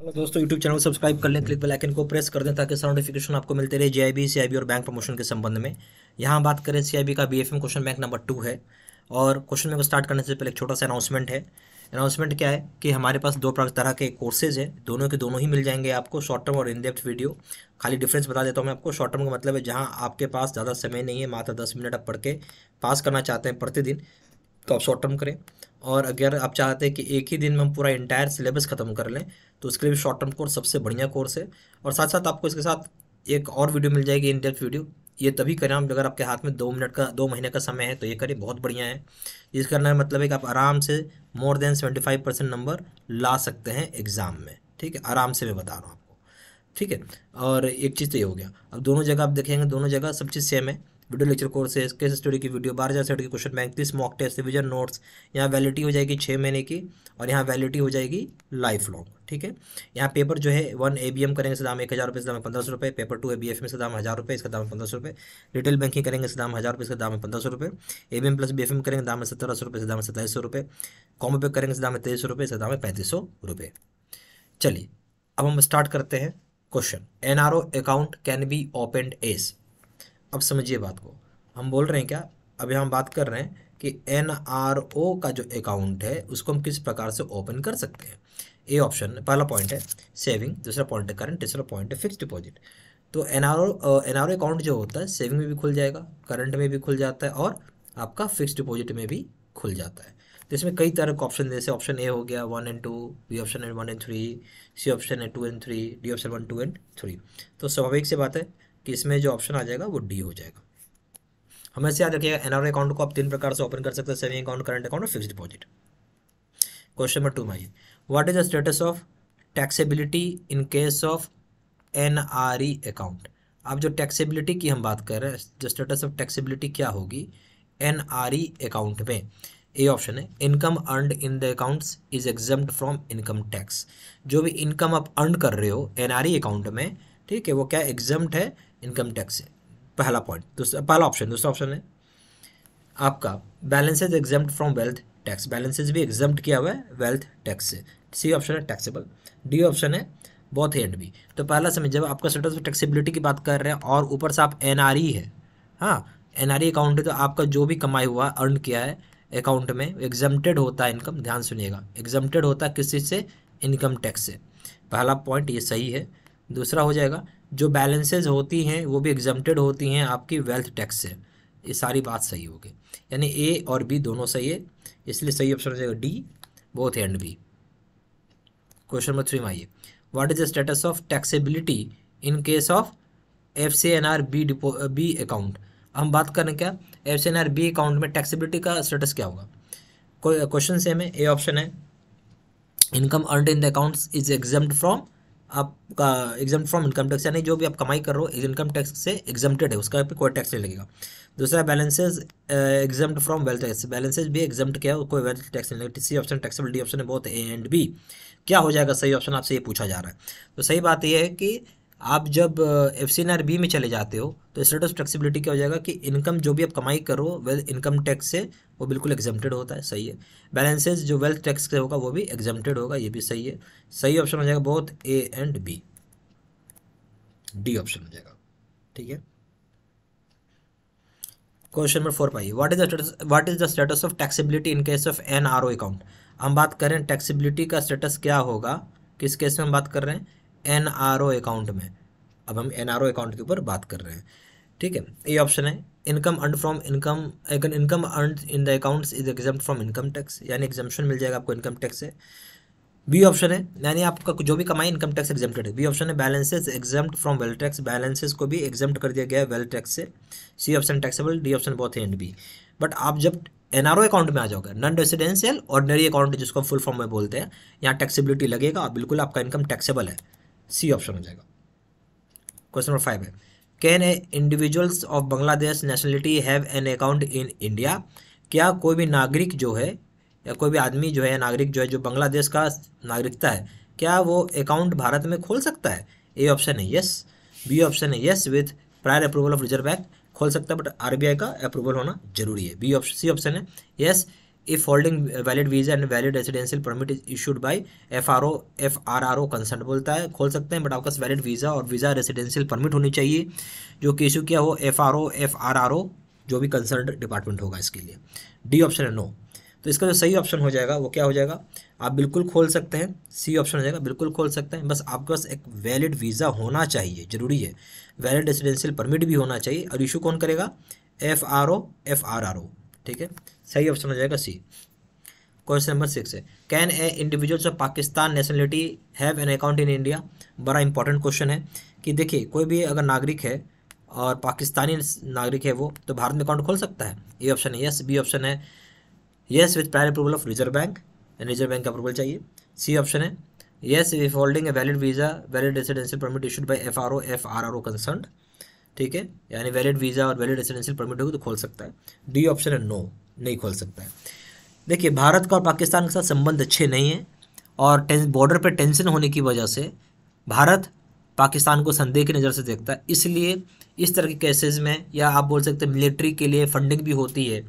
hello दोस्तों YouTube channel subscribe कर लें क्लिक बेल आइकन को प्रेस कर दें ताकि सारा नोटिफिकेशन आपको मिलते रहे जेआईबी सीआईबी और बैंक प्रमोशन के संबंध में यहाँ बात करें सीआईबी का BFM question bank number two है और क्वेश्चन बैंक स्टार्ट करने से पहले एक छोटा सा अनाउंसमेंट है अनाउंसमेंट क्या है कि हमारे पास दो तरह के कोर्सेज हैं दोनों के दोनों ही मिल जाएंगे आपको शॉर्ट टर्म और इनडेप्थ वीडियो खाली डिफरेंस बता देता हूँ मैं आपको शॉर्ट टर्म का मतलब है जहाँ आपके पास ज़्यादा समय नहीं है मात्र दस मिनट आप पढ़ के पास करना चाहते हैं प्रतिदिन तो आप शॉर्ट टर्म करें और अगर आप चाहते हैं कि एक ही दिन में हम पूरा इंटायर सिलेबस ख़त्म कर लें तो उसके लिए शॉर्ट टर्म कोर्स सबसे बढ़िया कोर्स है और साथ साथ आपको इसके साथ एक और वीडियो मिल जाएगी इन डेप्थ वीडियो ये तभी करें हम अगर आपके हाथ में दो मिनट का दो महीने का समय है तो ये करें बहुत बढ़िया है इस करना है मतलब है कि आप आराम से more than seventy five percent number ला सकते हैं एग्ज़ाम में ठीक है आराम से मैं बता रहा हूँ आपको ठीक है और एक चीज़ तो ये हो गया अब दोनों जगह आप देखेंगे दोनों जगह सब चीज़ सेम है video lecture courses case study की वीडियो बारह हज़ार सेट की क्वेश्चन बैंक तीस मॉक टेस्ट रिविजन नोट्स यहाँ वैलिडिटी हो जाएगी छः महीने की और यहाँ वैलिडिटी हो जाएगी लाइफ लॉन्ग ठीक है यहाँ पेपर जो है वन ए बी एम करेंगे दाम एक हज़ार रुपये से दाम पंद्रह सौ रुपये paper two A B F में दाम हज़ार रुपये इसका दाम पंद्रह सौ रुपये रिटेल बैंकिंग करेंगे इसका दाम हज़ार रुपये इसका दाम है पंद्रह सौ रुपये A B M plus B F M करेंगे दाम है सत्रह सौ रुपये से दाम है सत्ताईस सौ रुपये कॉमो पे करेंगे इसका दाम है तेईस सौ रुपये इसका दाम है पैंतीस सौ रुपये चलिए अब हम स्टार्ट करते हैं question N R O account can be open as अब समझिए बात को हम बोल रहे हैं क्या अभी हम बात कर रहे हैं कि एन आर ओ का जो अकाउंट है उसको हम किस प्रकार से ओपन कर सकते हैं ए ऑप्शन पहला पॉइंट है सेविंग दूसरा पॉइंट है करंट तीसरा पॉइंट है फिक्स डिपॉजिट तो N R O N R O account जो होता है सेविंग में भी खुल जाएगा करंट में भी खुल जाता है और आपका फिक्स डिपॉजिट में भी खुल जाता है तो इसमें कई तरह के ऑप्शन जैसे ऑप्शन ए हो गया one and two B option है one and three C option है two and three D option one two and three तो स्वाभाविक से बात है कि इसमें जो ऑप्शन आ जाएगा वो डी हो जाएगा हमेशा याद रखिएगा एनआरओ अकाउंट को आप तीन प्रकार से ओपन कर सकते हैं सेविंग अकाउंट करंट अकाउंट और fix deposit question number two में आइए what is the status of taxability in case of an account अब जो टैक्सेबिलिटी की हम बात कर रहे हैं जो स्टेटस ऑफ टैक्सेबिलिटी क्या होगी एन अकाउंट में ए ऑप्शन है income earn in the accounts is exempted from income tax जो भी इनकम आप अर्न कर रहे हो एन अकाउंट में ठीक है वो क्या एग्जाम है इनकम टैक्स से पहला पॉइंट दूसरा पहला ऑप्शन दूसरा ऑप्शन है आपका balances exempt from wealth tax balances भी एग्जाम किया हुआ है वेल्थ टैक्स से सी ऑप्शन है टैक्सेबल डी ऑप्शन है बहुत ही एंड भी तो पहला समय जब आपका स्टेटस ऑफ टैक्सेबिलिटी की बात कर रहे हैं और ऊपर से आप एन e है हाँ एन अकाउंट e है तो आपका जो भी कमाई हुआ अर्न किया है अकाउंट में एग्जम्प्टेड होता है इनकम ध्यान सुनिएगा एग्जम्प्टेड होता है किस चीज़ से इनकम टैक्स से पहला पॉइंट ये सही है दूसरा हो जाएगा जो बैलेंसेज होती हैं वो भी एग्जम्प्टेड होती हैं आपकी वेल्थ टैक्स से ये सारी बात सही होगी यानी ए और बी दोनों सही है इसलिए सही ऑप्शन हो जाएगा D both and B question number three में आइए what is the status of taxability in case of F C N R B deposit B account हम बात करें क्या F C N R B account में taxability का status क्या होगा क्वेश्चन सेम है ए ऑप्शन है income earn in the accounts is exempt from आपका एग्जाम फ्रॉम इनकम टैक्स यानी जो भी आप कमाई कर रहे हो इनकम टैक्स से एग्जामेड है उसका कोई टैक्स नहीं लगेगा दूसरा balances exempt from wealth tax balances भी एग्जाम किया कोई वेल्थ टैक्स नहीं लगेगा C option taxable D option है बहुत ए एंड बी क्या हो जाएगा सही ऑप्शन आपसे ये पूछा जा रहा है तो सही बात यह है कि आप जब F C N R B में चले जाते हो तो स्टेटस फ्लेक्सिबिलिटी क्या हो जाएगा कि इनकम जो भी आप कमाई करो वेल्थ इनकम टैक्स से वो बिल्कुल एग्जामेटेड होता है सही है बैलेंसेज जो वेल्थ टैक्स से होगा वो भी एग्जामेटेड होगा ये भी सही है सही ऑप्शन हो जाएगा both A and B D option हो जाएगा ठीक है क्वेश्चन नंबर फोर पाइए what is the what is the status of taxability in case of N R O account हम बात करें टैक्सेबिलिटी का स्टेटस क्या होगा किस केस में हम बात कर रहे हैं एन अकाउंट में अब हम एन अकाउंट के ऊपर बात कर रहे हैं ठीक है ये ऑप्शन है income earn from income income earn in the accounts is exempt from income tax यानी एग्जामेशन मिल जाएगा आपको इनकम टैक्स से बी ऑप्शन है यानी आपका जो भी कमाई इनकम टैक्स एग्जेप्टेड है बी ऑप्शन है balances exempt from wealth tax balances को भी एग्जाम कर दिया गया है वेल टैक्स से C option taxable D option बहुत है एंड बी बट आप जब ओ अकाउंट में आ जाओगे नॉन रेसिडेंशियल ऑर्डनरी अकाउंट जिसको फुल फॉर्म में बोलते हैं यहाँ टैक्सेबिलिटी लगेगा बिल्कुल आपका इनकम टैक्सेबल है सी ऑप्शन हो जाएगा क्वेश्चन नंबर फाइव है can a individuals of Bangladesh nationality have an account in India क्या कोई भी नागरिक जो है या कोई भी आदमी जो है नागरिक जो है जो बांग्लादेश का नागरिकता है क्या वो अकाउंट भारत में खोल सकता है ए ऑप्शन है यस बी ऑप्शन है yes with prior approval of Reserve Bank खोल सकता है बट आरबीआई का अप्रूवल होना जरूरी है बी ऑप्शन सी ऑप्शन है yes if holding valid visa and valid residential permit is issued by FRO FRRO concern बोलता है खोल सकते हैं बट आपके पास वैलिड वीज़ा और वीज़ा रेसिडेंशियल परमिट होनी चाहिए जो कि इशू किया हो FRO FRRO जो भी कंसर्ट डिपार्टमेंट होगा इसके लिए डी ऑप्शन है नो तो इसका जो सही ऑप्शन हो जाएगा वो क्या हो जाएगा आप बिल्कुल खोल सकते हैं सी ऑप्शन हो जाएगा बिल्कुल खोल सकते हैं बस आपके पास एक वैलिड वीज़ा होना चाहिए ज़रूरी है वैलिड रेसिडेंशियल परमिट भी होना चाहिए और इशू कौन करेगा F R O F R R O ठीक है सही ऑप्शन हो जाएगा सी क्वेश्चन नंबर सिक्स है can a individuals of Pakistan nationality have an account in India बड़ा इंपॉर्टेंट क्वेश्चन है कि देखिए कोई भी अगर नागरिक है और पाकिस्तानी नागरिक है वो तो भारत में अकाउंट खोल सकता है ये ऑप्शन है यस बी ऑप्शन है yes with prior approval of Reserve Bank Reserve Bank का अप्रूवल चाहिए सी ऑप्शन है yes with holding a valid visa valid residential permit issued by F R O F R R O concern ठीक है यानी valid visa और valid residential permit होगी तो खोल सकता है डी ऑप्शन है नो नहीं खोल सकता है देखिए भारत का और पाकिस्तान के साथ संबंध अच्छे नहीं हैं और बॉर्डर पर टेंशन होने की वजह से भारत पाकिस्तान को संदेह की नज़र से देखता है इसलिए इस तरह के केसेस में या आप बोल सकते हैं मिलिट्री के लिए फंडिंग भी होती है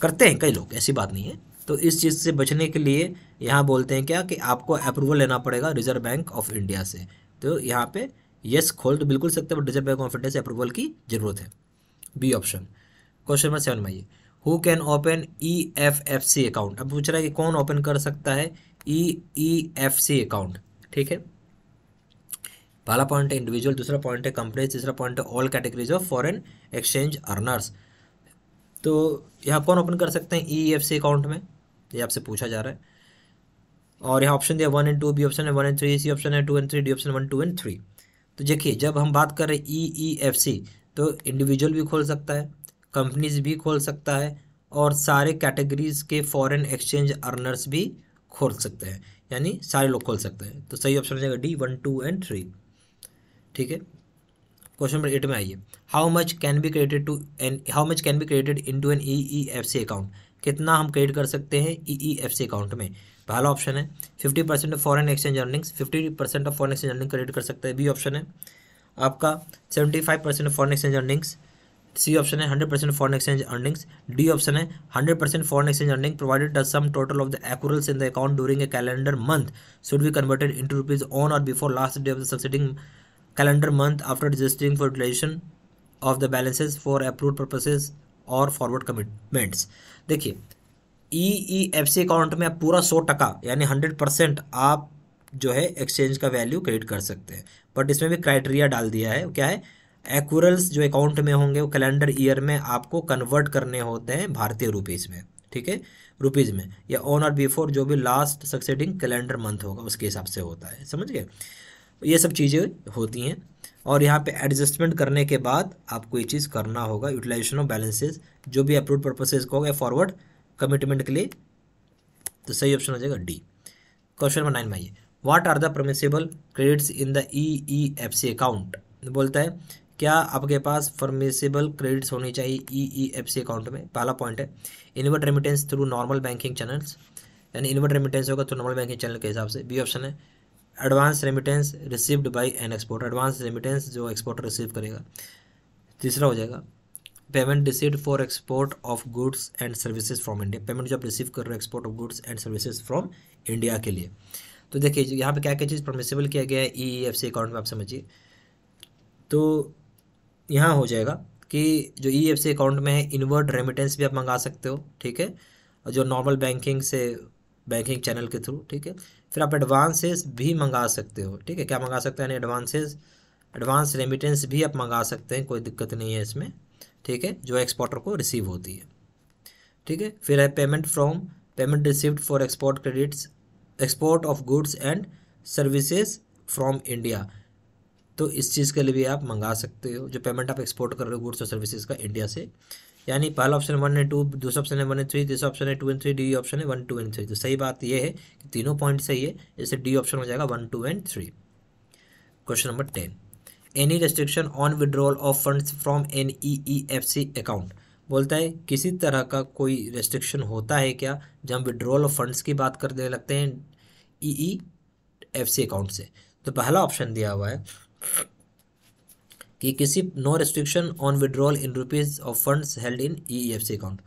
करते हैं कई लोग ऐसी बात नहीं है तो इस चीज़ से बचने के लिए यहाँ बोलते हैं क्या कि आपको अप्रूवल लेना पड़ेगा रिजर्व बैंक ऑफ इंडिया से तो यहाँ पे येस खोल तो बिल्कुल सकते हैं but Reserve Bank of India से अप्रूवल की जरूरत है B option question number seven में आइए who can open E F F C account अब पूछ रहा है कि कौन ओपन कर सकता है ई ई एफ सी अकाउंट ठीक है पहला पॉइंट है इंडिविजुअल दूसरा पॉइंट है कंपनीज तीसरा पॉइंट है all categories of foreign exchange earners तो यहाँ कौन ओपन कर सकते हैं ई एफ सी अकाउंट में ये आपसे पूछा जा रहा है और यहाँ ऑप्शन दिया one and two B option है one and three C option है two and three D option one two and three तो देखिए जब हम बात कर हैं ई ई एफ सी तो इंडिविजुअल भी खोल सकता है कंपनीज भी खोल सकता है और सारे कैटेगरीज के फॉरेन एक्सचेंज अर्नर्स भी खोल सकते हैं यानी सारे लोग खोल सकते हैं तो सही ऑप्शन हो जाएगा D one two and three ठीक है क्वेश्चन नंबर एट में आइए how much can be credited to an how much can be credited into an E E F C account कितना हम क्रेडिट कर सकते हैं ई ई एफ सी अकाउंट में पहला ऑप्शन है fifty percent of foreign exchange earnings fifty percent of foreign exchange earning credit कर सकते हैं बी ऑप्शन है आपका seventy five percent of foreign exchange earnings C option है hundred percent foreign exchange earnings D option है hundred percent foreign exchange earning provided the sum total of the accruals in the account during a calendar month should be converted into rupees on और before last day of the succeeding calendar month after registering for utilization of the balances for approve purposes और forward commitments देखिए E E F C account में आप पूरा सौ टका यानी hundred percent आप जो है एक्सचेंज का वैल्यू क्रेडिट कर सकते हैं बट इसमें भी क्राइटेरिया डाल दिया है क्या है एक्वरल्स जो अकाउंट में होंगे वो कैलेंडर ईयर में आपको कन्वर्ट करने होते हैं भारतीय रुपीज़ में ठीक है रुपीज़ में या ऑन और बिफोर जो भी लास्ट सक्सेडिंग कैलेंडर मंथ होगा उसके हिसाब से होता है समझ गए ये सब चीज़ें होती हैं और यहाँ पे एडजस्टमेंट करने के बाद आपको ये चीज़ करना होगा यूटिलाइजेशन ऑफ बैलेंसेज जो भी अप्रूव पर्पसेज को होगा फॉरवर्ड कमिटमेंट के लिए तो सही ऑप्शन हो जाएगा डी क्वेश्चन नंबर नाइन में आइए what are the permissible credits in the E E F C account बोलता है क्या आपके पास परमिसेबल क्रेडिट्स होनी चाहिए ई ई एफ सी अकाउंट में पहला पॉइंट है inward remittance through normal banking channels यानी इनवर्ट रेमिटेंस होगा थ्रू नॉर्मल बैंकिंग चैनल के हिसाब से बी ऑप्शन है advance remittance received by an exporter advance remittance जो एक्सपोर्टर रिसीव करेगा तीसरा हो जाएगा payment received for export of goods and services from India payment जो आप रिसीव कर रहे हो export of goods and services from India के लिए तो देखिए यहाँ पे क्या क्या चीज़ परमिसेबल किया गया है ई एफ सी अकाउंट में आप समझिए तो यहाँ हो जाएगा कि जो ई एफ सी अकाउंट में है इनवर्ड रेमिटेंस भी आप मंगा सकते हो ठीक है और जो नॉर्मल बैंकिंग से बैंकिंग चैनल के थ्रू ठीक है फिर आप एडवांसेस भी मंगा सकते हो ठीक है क्या मंगा सकते हैं एडवांसेस एडवांस रेमिटेंस भी आप मंगा सकते हैं कोई दिक्कत नहीं है इसमें ठीक है जो एक्सपोर्टर को रिसीव होती है ठीक है फिर है payment from payment received for export credits export of goods and services from India तो इस चीज़ के लिए भी आप मंगा सकते हो जो पेमेंट आप एक्सपोर्ट कर रहे हो गुड्स और सर्विसेज का इंडिया से यानी पहला ऑप्शन वन एंड टू दूसरा ऑप्शन है वन एंड थ्री तीसरा ऑप्शन है two and three D option है वन टू एंड थ्री तो सही बात यह है कि तीनों पॉइंट सही है जैसे डी ऑप्शन हो जाएगा one two and three question number ten any restriction on withdrawal of funds from an E E F C account बोलता है किसी तरह का कोई रेस्ट्रिक्शन होता है क्या जब हम विड्रॉल ऑफ फंड्स की बात करने लगते हैं ई ई एफ सी अकाउंट से तो पहला ऑप्शन दिया हुआ है कि किसी no restriction on withdrawal in rupees of funds held in E F C account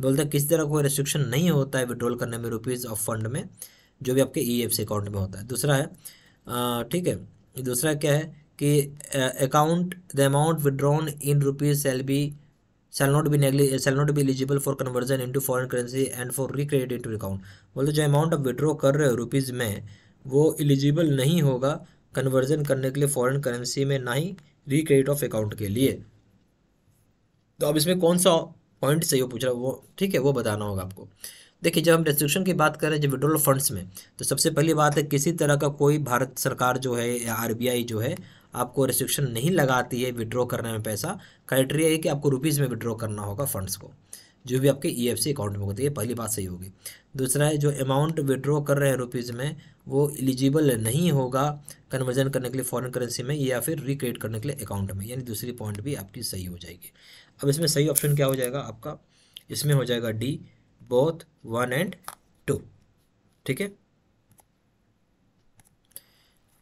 बोलते हैं किसी तरह कोई रेस्ट्रिक्शन नहीं होता है विड्रॉल करने में रुपीज़ ऑफ फंड में जो भी आपके ई एफ सी अकाउंट में होता है दूसरा है ठीक है दूसरा क्या है कि account the amount withdrawn in rupees shall be shall not be namely shall not be eligible for conversion into foreign currency and for recredit into account बोलते जो अमाउंट आप विड्रॉ कर रहे हो रुपीज़ में वो एलिजिबल नहीं होगा कन्वर्जन करने के लिए फॉरेन करेंसी में ना ही रिक्रेडिट ऑफ अकाउंट के लिए तो अब इसमें कौन सा पॉइंट चाहिए हो पूछ रहा है वो ठीक है वो बताना होगा आपको देखिए जब हम रेस्ट्रिक्शन की बात करें जब विड्रोल फंड्स में तो सबसे पहली बात है किसी तरह का कोई भारत सरकार जो है या आर जो है आपको रेस्ट्रिक्शन नहीं लगाती है विड्रॉ करने में पैसा क्राइटेरिया ये कि आपको रुपीज़ में विड्रॉ करना होगा फंड्स को जो भी आपके ई e अकाउंट में होते हैं पहली बात सही होगी दूसरा है जो अमाउंट विड्रॉ कर रहे हैं रुपीज़ में वो एलिजिबल नहीं होगा कन्वर्जन करने के लिए फॉरेन करेंसी में या फिर रिक्रिएट करने के लिए अकाउंट में यानी दूसरी पॉइंट भी आपकी सही हो जाएगी अब इसमें सही ऑप्शन क्या हो जाएगा आपका इसमें हो जाएगा D both one and two ठीक है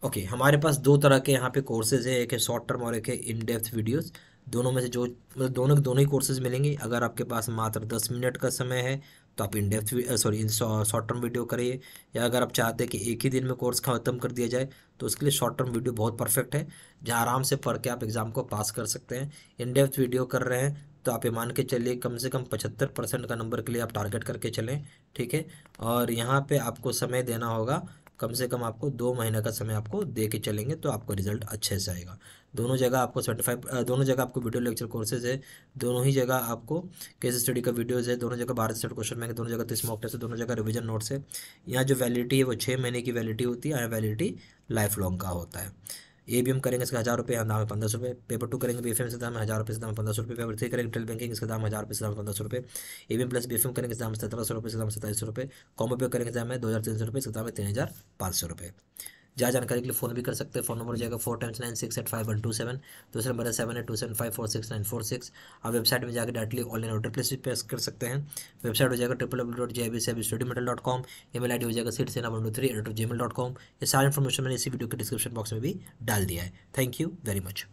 ओके हमारे पास दो तरह के यहाँ पे कोर्सेज हैं एक है शॉर्ट टर्म और एक है इन डेप्थ वीडियोज़ दोनों में से जो मतलब दोनों दोनों ही कोर्सेज मिलेंगे अगर आपके पास मात्र दस मिनट का समय है तो आप in depth sorry in short term video करिए या अगर आप चाहते हैं कि एक ही दिन में कोर्स ख़त्म कर दिया जाए तो उसके लिए शॉर्ट टर्म वीडियो बहुत परफेक्ट है जहाँ आराम से पढ़ के आप एग्ज़ाम को पास कर सकते हैं इन डेप्थ वीडियो कर रहे हैं तो आप ये मान के चलिए कम से कम पचहत्तर परसेंट का नंबर के लिए आप टारगेट करके चलें ठीक है और यहाँ पे आपको समय देना होगा कम से कम आपको दो महीने का समय आपको दे के चलेंगे तो आपका रिजल्ट अच्छे से आएगा दोनों जगह आपको सर्टिफाइड दोनों जगह आपको वीडियो लेक्चर कोर्सेज है दोनों ही जगह आपको केस स्टडी का वीडियोज़ है दोनों जगह भारत सेट क्वेश्चन मांगे दोनों जगह तीस मॉक टेस्ट है दोनों जगह रिविजन नोट्स है यहाँ जो वैलिडिटी है वो छः महीने की वैलिडिटी होती है यहाँ वैलिडिटी लाइफ लॉन्ग का होता है ए बी एम करेंगे इसका हज़ार रुपये दाम है पंद्रह सौ रुपये पेपर टू करेंगे बी एफ एम से दाम हज़ार रुपये से दाम पंद्रह सौ रुपये पेपर थ्री करेंगे ट्रेल बैंकिंग इसका दाम हज़ार रुपये से दाम पंद्रह सौ रुपये A B M plus B F M करेंगे दाम सत्रह सौ रुपये से दाम सत्ताईस सौ रुपये कॉम्बो पे करेंगे दाम है दो हज़ार तीन सौ रुपये इसका दाम है तीन हज़ार पाँच सौ रुपये जहाँ जानकारी के लिए फ़ोन भी कर सकते हैं फोन नंबर जाएगा four times nine six eight five one two seven दूसरा नंबर है seven eight two seven five four six nine four six आप वेबसाइट में जाकर डायरेक्टली ऑनलाइन ऑर्डर प्लेस भी पेस कर सकते हैं वेबसाइट हो जाएगा triple W dot J B C study metal dot com email I D हो जाएगा सीट सेना one two three eight Gmail dot com ये सारी इन्फॉर्मेशन मैंने इसी वीडियो के डिस्क्रिप्शन बॉक्स में भी डाल दिया है थैंक यू वेरी मच